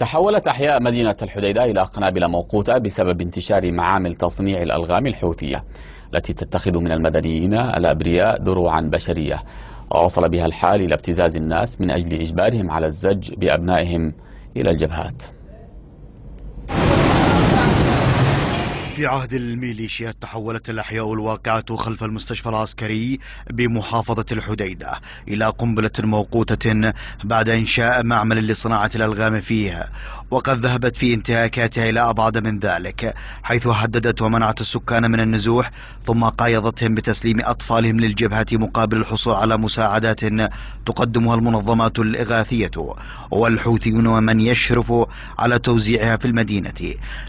تحولت أحياء مدينة الحديدة إلى قنابل موقوتة بسبب انتشار معامل تصنيع الألغام الحوثية التي تتخذ من المدنيين الأبرياء دروعا بشرية ووصل بها الحال إلى ابتزاز الناس من أجل إجبارهم على الزج بأبنائهم إلى الجبهات في عهد الميليشيات تحولت الأحياء الواقعة خلف المستشفى العسكري بمحافظة الحديدة إلى قنبلة موقوتة بعد إنشاء معمل لصناعة الألغام فيها وقد ذهبت في انتهاكاتها إلى أبعد من ذلك حيث هددت ومنعت السكان من النزوح ثم قايضتهم بتسليم أطفالهم للجبهة مقابل الحصول على مساعدات تقدمها المنظمات الإغاثية والحوثيون ومن يشرف على توزيعها في المدينة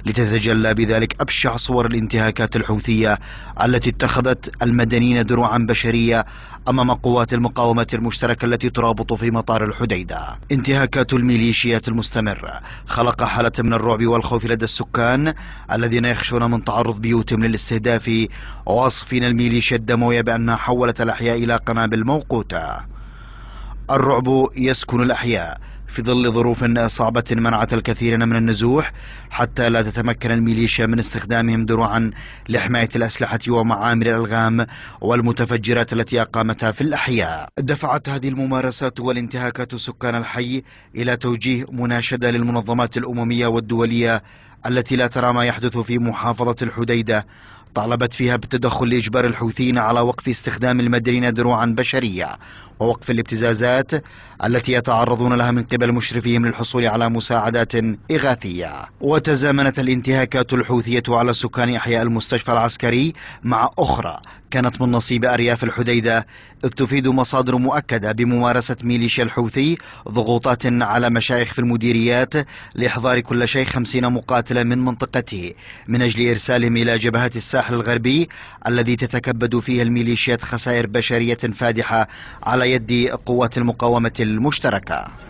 لتتجلى بذلك أبشع صور الانتهاكات الحوثية التي اتخذت المدنيين دروعا بشرية أمام قوات المقاومة المشتركة التي ترابط في مطار الحديدة انتهاكات الميليشيات المستمرة خلق حالة من الرعب والخوف لدى السكان الذين يخشون من تعرض بيوتهم للاستهداف واصفين الميليشيا الدموية بأنها حولت الأحياء إلى قنابل موقوتة الرعب يسكن الأحياء في ظل ظروف صعبة منعت الكثيرين من النزوح حتى لا تتمكن الميليشيا من استخدامهم دروعا لحماية الأسلحة ومعامل الألغام والمتفجرات التي أقامتها في الأحياء دفعت هذه الممارسات والانتهاكات سكان الحي إلى توجيه مناشدة للمنظمات الأممية والدولية التي لا ترى ما يحدث في محافظة الحديدة طالبت فيها بالتدخل لإجبار الحوثيين على وقف استخدام المدنيين دروعا بشرية ووقف الابتزازات التي يتعرضون لها من قبل مشرفيهم للحصول على مساعدات إغاثية وتزامنت الانتهاكات الحوثية على سكان أحياء المستشفى العسكري مع أخرى كانت من نصيب أرياف الحديدة إذ تفيد مصادر مؤكدة بممارسة ميليشيا الحوثي ضغوطات على مشايخ في المديريات لإحضار كل شيء خمسين مقاتلا من منطقته من أجل إرسالهم إلى جبهة الساحل الغربي الذي تتكبد فيه الميليشيات خسائر بشرية فادحة على يد قوات المقاومة المشتركة